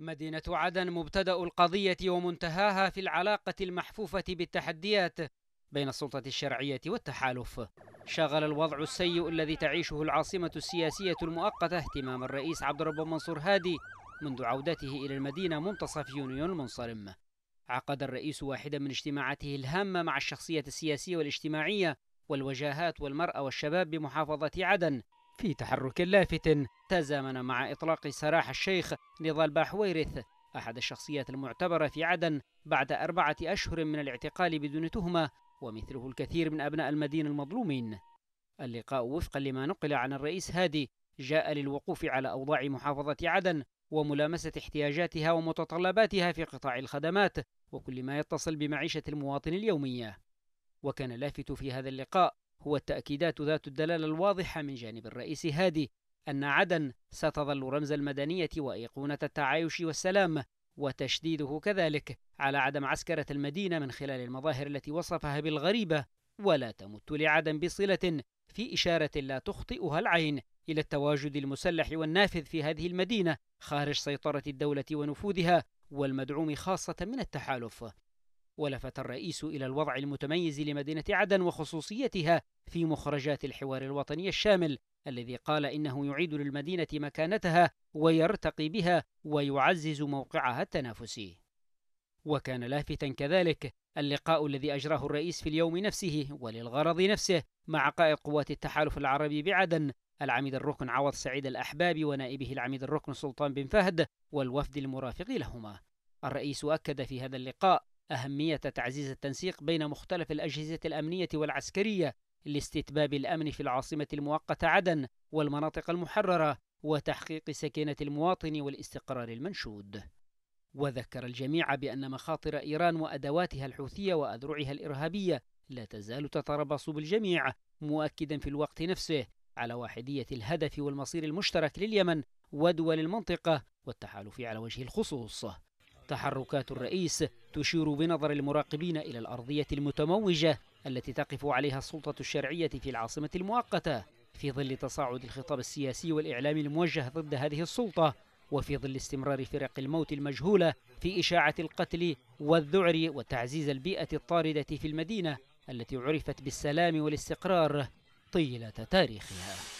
مدينة عدن مبتدأ القضية ومنتهاها في العلاقة المحفوفة بالتحديات بين السلطة الشرعية والتحالف شغل الوضع السيء الذي تعيشه العاصمة السياسية المؤقتة اهتمام الرئيس عبد الرب منصور هادي منذ عودته إلى المدينة منتصف يونيو المنصرم عقد الرئيس واحدا من اجتماعاته الهامة مع الشخصية السياسية والاجتماعية والوجاهات والمرأة والشباب بمحافظة عدن في تحرك لافت تزامن مع إطلاق سراح الشيخ نضال باحويرث أحد الشخصيات المعتبرة في عدن بعد أربعة أشهر من الاعتقال بدون تهمة ومثله الكثير من أبناء المدينة المظلومين اللقاء وفقا لما نقل عن الرئيس هادي جاء للوقوف على أوضاع محافظة عدن وملامسة احتياجاتها ومتطلباتها في قطاع الخدمات وكل ما يتصل بمعيشة المواطن اليومية وكان لافت في هذا اللقاء هو التأكيدات ذات الدلالة الواضحة من جانب الرئيس هادي أن عدن ستظل رمز المدنية وأيقونة التعايش والسلام وتشديده كذلك على عدم عسكرة المدينة من خلال المظاهر التي وصفها بالغريبة ولا تمت لعدن بصلة في إشارة لا تخطئها العين إلى التواجد المسلح والنافذ في هذه المدينة خارج سيطرة الدولة ونفوذها والمدعوم خاصة من التحالف ولفت الرئيس إلى الوضع المتميز لمدينة عدن وخصوصيتها في مخرجات الحوار الوطني الشامل الذي قال إنه يعيد للمدينة مكانتها ويرتقي بها ويعزز موقعها التنافسي وكان لافتا كذلك اللقاء الذي أجراه الرئيس في اليوم نفسه وللغرض نفسه مع قائد قوات التحالف العربي بعدن العميد الركن عوض سعيد الأحبابي ونائبه العميد الركن سلطان بن فهد والوفد المرافق لهما الرئيس أكد في هذا اللقاء أهمية تعزيز التنسيق بين مختلف الأجهزة الأمنية والعسكرية لاستتباب الأمن في العاصمة المؤقتة عدن والمناطق المحررة وتحقيق سكينة المواطن والاستقرار المنشود. وذكر الجميع بأن مخاطر إيران وأدواتها الحوثية وأذرعها الإرهابية لا تزال تتربص بالجميع، مؤكدا في الوقت نفسه على واحدية الهدف والمصير المشترك لليمن ودول المنطقة والتحالف على وجه الخصوص. تحركات الرئيس تشير بنظر المراقبين إلى الأرضية المتموجة التي تقف عليها السلطة الشرعية في العاصمة المؤقتة في ظل تصاعد الخطاب السياسي والإعلامي الموجه ضد هذه السلطة وفي ظل استمرار فرق الموت المجهولة في إشاعة القتل والذعر وتعزيز البيئة الطاردة في المدينة التي عرفت بالسلام والاستقرار طيلة تاريخها